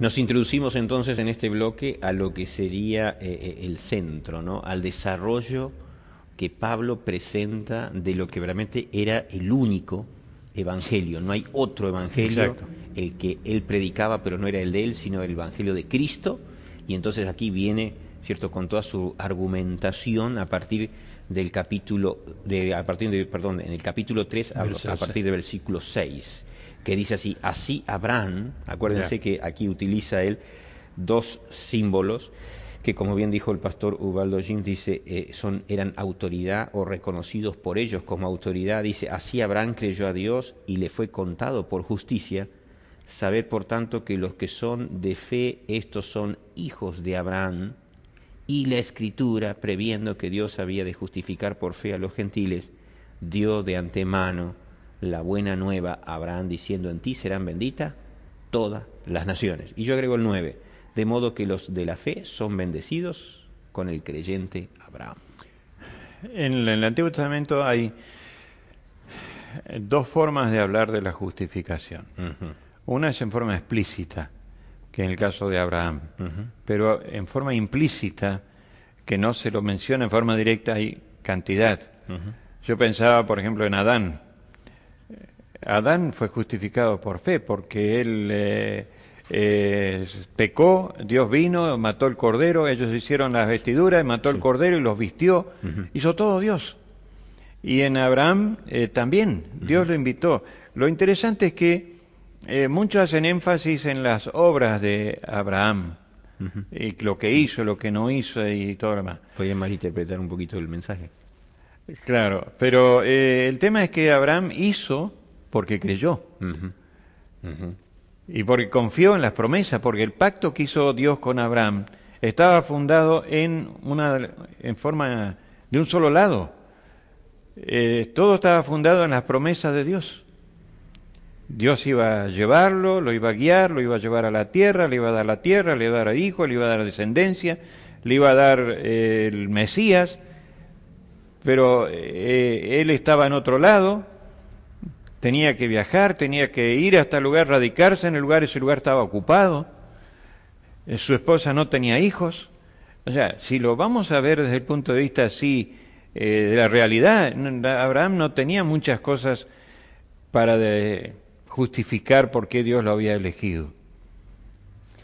Nos introducimos entonces en este bloque a lo que sería eh, eh, el centro, ¿no? al desarrollo que Pablo presenta de lo que realmente era el único evangelio. No hay otro evangelio el que él predicaba, pero no era el de él, sino el evangelio de Cristo. Y entonces aquí viene, ¿cierto?, con toda su argumentación a partir del capítulo, a partir de, perdón, en el capítulo 3, a, a partir del versículo 6 que dice así, así Abraham, acuérdense que aquí utiliza él dos símbolos que como bien dijo el pastor Ubaldo Jim, dice, eh, son, eran autoridad o reconocidos por ellos como autoridad, dice, así Abraham creyó a Dios y le fue contado por justicia, saber por tanto que los que son de fe, estos son hijos de Abraham, y la escritura, previendo que Dios había de justificar por fe a los gentiles, dio de antemano la buena nueva Abraham diciendo, en ti serán benditas todas las naciones. Y yo agrego el 9, de modo que los de la fe son bendecidos con el creyente Abraham. En el Antiguo Testamento hay eh, dos formas de hablar de la justificación. Una es en forma explícita, que en el caso de Abraham, pero en forma implícita, que no se lo menciona en forma directa, hay cantidad. Yo pensaba, por ejemplo, en Adán, Adán fue justificado por fe, porque él eh, eh, pecó, Dios vino, mató el cordero, ellos hicieron las vestiduras, mató el cordero y los vistió, hizo todo Dios. Y en Abraham eh, también, Dios lo invitó. Lo interesante es que muchos hacen énfasis en las obras de Abraham, y lo que hizo, lo que no hizo y todo lo demás. podía malinterpretar un poquito el mensaje. Claro, pero el tema es que Abraham hizo porque creyó. Y porque confió en las promesas, porque el pacto que hizo Dios con Abraham estaba fundado en, una, en forma de un solo lado. Eh, todo estaba fundado en las promesas de Dios. Dios iba a llevarlo, lo iba a guiar, lo iba a llevar a la tierra, le iba a dar la tierra, le iba a dar a hijo, le iba a dar descendencia, le iba a dar eh, el Mesías, pero eh, él estaba en otro lado, tenía que viajar, tenía que ir hasta el lugar, radicarse en el lugar, ese lugar estaba ocupado, eh, su esposa no tenía hijos. O sea, si lo vamos a ver desde el punto de vista así eh, de la realidad, Abraham no tenía muchas cosas para justificar por qué Dios lo había elegido.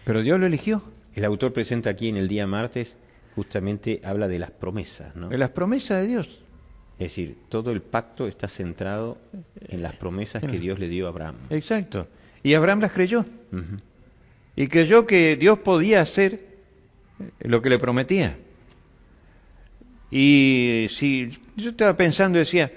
Pero Dios lo eligió. El autor presenta aquí en el día martes, justamente habla de las promesas, ¿no? De las promesas de Dios. Es decir, todo el pacto está centrado en las promesas que Dios le dio a Abraham. Exacto. Y Abraham las creyó. Y creyó que Dios podía hacer eh, lo que le prometía. Y eh, si yo estaba pensando, decía,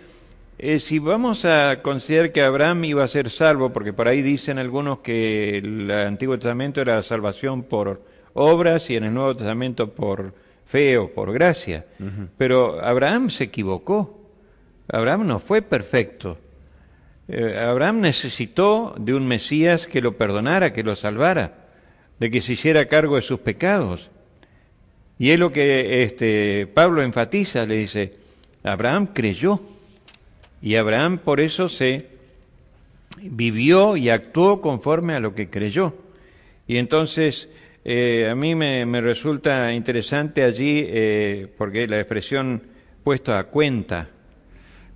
eh, si vamos a considerar que Abraham iba a ser salvo, porque por ahí dicen algunos que el Antiguo Testamento era salvación por obras y en el Nuevo Testamento por feo por gracia. Pero Abraham se equivocó. Abraham no fue perfecto. Eh, Abraham necesitó de un Mesías que lo perdonara, que lo salvara, de que se hiciera cargo de sus pecados. Y es lo que este, Pablo enfatiza, le dice, Abraham creyó. Y Abraham por eso se vivió y actuó conforme a lo que creyó. Y entonces eh, a mí me, resulta interesante allí, eh, porque la expresión puesto a cuenta,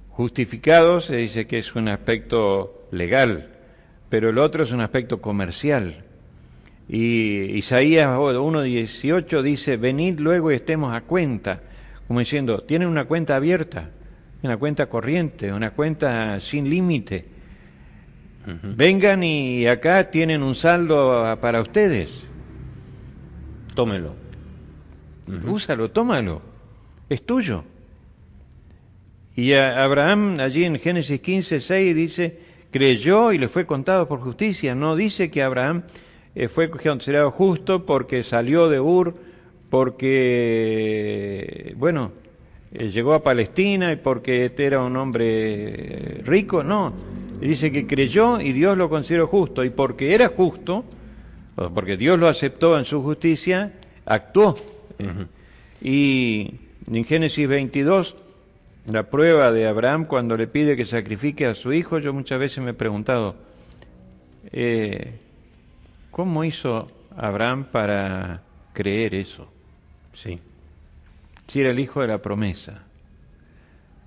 justificado se dice que es un aspecto legal, pero el otro es un aspecto comercial. Y Isaías 1.18 dice, venid luego y estemos a cuenta, como diciendo, tienen una cuenta abierta, una cuenta corriente, una cuenta sin límite. Vengan y acá tienen un saldo para ustedes tómelo. Úsalo, tómalo. Es tuyo. Y Abraham allí en Génesis 15, 6 dice, creyó y le fue contado por justicia. No dice que Abraham eh, fue considerado justo porque salió de Ur, porque, bueno, eh, llegó a Palestina y porque este era un hombre eh, rico. No, dice que creyó y Dios lo consideró justo. Y porque era justo, porque Dios lo aceptó en su justicia, actuó. Y en Génesis 22, la prueba de Abraham cuando le pide que sacrifique a su hijo, yo muchas veces me he preguntado, eh, ¿cómo hizo Abraham para creer eso? Sí. Si era el hijo de la promesa,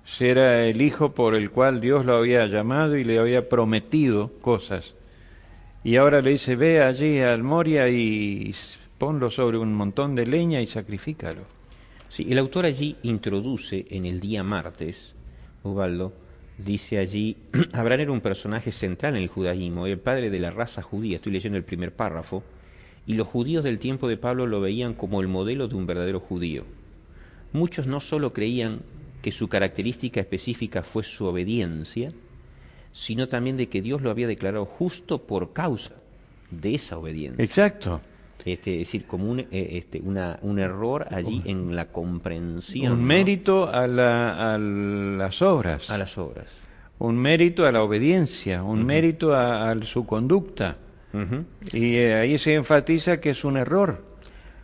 si era el hijo por el cual Dios lo había llamado y le había prometido cosas y ahora le dice, ve allí al Moria y ponlo sobre un montón de leña y sacrifícalo. Sí, el autor allí introduce en el día martes, Ubaldo, dice allí, Abraham era un personaje central en el judaísmo, el padre de la raza judía, estoy leyendo el primer párrafo, y los judíos del tiempo de Pablo lo veían como el modelo de un verdadero judío. Muchos no solo creían que su característica específica fue su obediencia, sino también de que Dios lo había declarado justo por causa de esa obediencia. Exacto. Este, es decir, como un, eh, este, un error allí en la comprensión. Un mérito a, la, a, las obras. A las obras. Un mérito a la obediencia, un mérito a, su conducta. Y eh, ahí se enfatiza que es un error.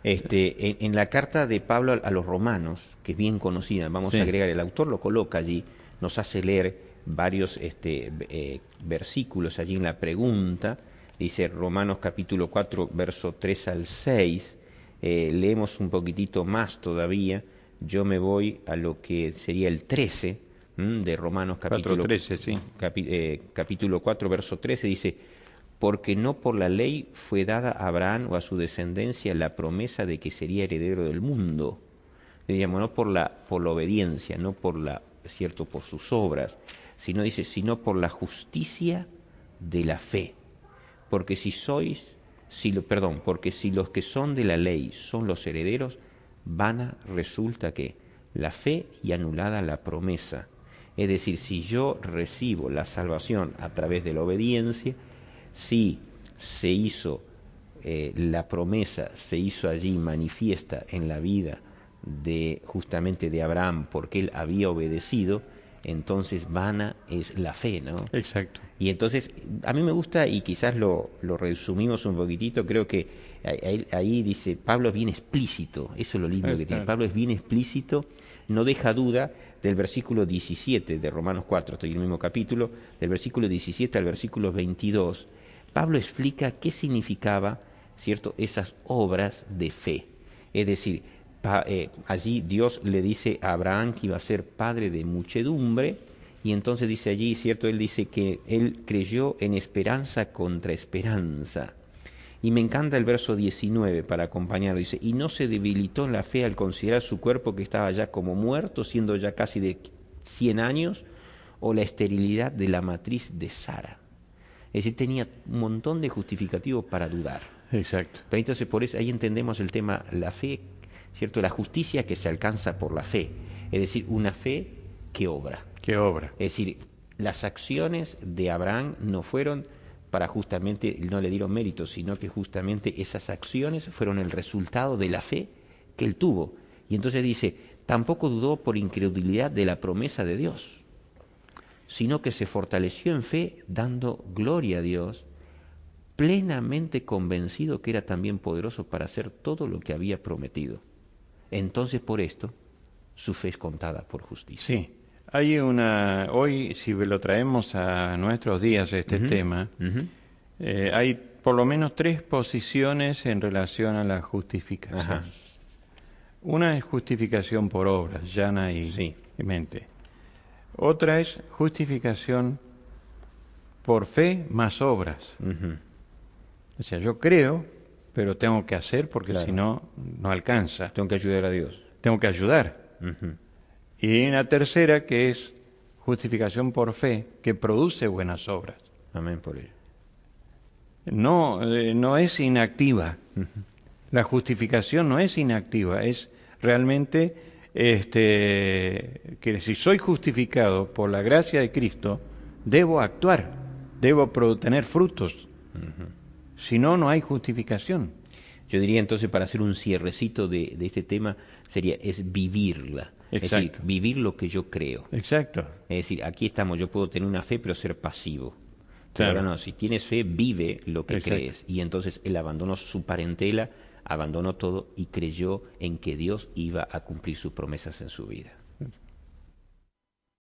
Este, en, la carta de Pablo a, los romanos, que es bien conocida, vamos a agregar, el autor lo coloca allí, nos hace leer varios este, eh, versículos allí en la pregunta, dice Romanos capítulo 4, verso 3 al 6, eh, leemos un poquitito más todavía, yo me voy a lo que sería el 13 de Romanos capítulo eh, capítulo 4, verso 13, dice, porque no por la ley fue dada a Abraham o a su descendencia la promesa de que sería heredero del mundo. Le no por la, por la obediencia, no por la, cierto, por sus obras, sino dice, sino por la justicia de la fe. Porque si sois, si, perdón, porque si los que son de la ley son los herederos, vana resulta que la fe y anulada la promesa. Es decir, si yo recibo la salvación a través de la obediencia, si se hizo eh, la promesa, se hizo allí manifiesta en la vida de justamente de Abraham, porque él había obedecido, entonces vana es la fe, ¿no? Exacto. Y entonces, a mí me gusta, y quizás lo, resumimos un poquitito, creo que ahí, dice, Pablo es bien explícito, eso es lo lindo que tiene, Pablo es bien explícito, no deja duda del versículo 17 de Romanos 4, estoy en el mismo capítulo, del versículo 17 al versículo 22, Pablo explica qué significaba, ¿cierto?, esas obras de fe. Es decir, eh, allí Dios le dice a Abraham que iba a ser padre de muchedumbre, y entonces dice allí, ¿cierto? Él dice que él creyó en esperanza contra esperanza. Y me encanta el verso 19 para acompañarlo. Dice, y no se debilitó la fe al considerar su cuerpo que estaba ya como muerto, siendo ya casi de 100 años, o la esterilidad de la matriz de Sara. Es decir, tenía un montón de justificativos para dudar. Exacto. entonces por eso ahí entendemos el tema, la fe ¿cierto? La justicia que se alcanza por la fe, es decir, una fe que obra. Que obra. Es decir, las acciones de Abraham no fueron para justamente, no le dieron mérito, sino que justamente esas acciones fueron el resultado de la fe que él tuvo. Y entonces dice, tampoco dudó por incredulidad de la promesa de Dios, sino que se fortaleció en fe dando gloria a Dios, plenamente convencido que era también poderoso para hacer todo lo que había prometido. Entonces, por esto, su fe es contada por justicia. Sí. Hay una. Hoy, si lo traemos a nuestros días, este tema, eh, hay por lo menos tres posiciones en relación a la justificación. Una es justificación por obras, llana y, sí. mente. Otra es justificación por fe más obras. O sea, yo creo, pero tengo que hacer porque si no, no alcanza. Tengo que ayudar a Dios. Tengo que ayudar. Y una tercera, que es justificación por fe, que produce buenas obras. Amén por ello. No, eh, no es inactiva. La justificación no es inactiva, es realmente este, que si soy justificado por la gracia de Cristo, debo actuar, debo tener frutos. Si no, no hay justificación. Yo diría entonces, para hacer un cierrecito de, este tema, sería, es vivirla. Es decir, vivir lo que yo creo. Exacto. Es decir, aquí estamos, yo puedo tener una fe, pero ser pasivo. Pero no, si tienes fe, vive lo que crees. Y entonces él abandonó su parentela, abandonó todo y creyó en que Dios iba a cumplir sus promesas en su vida.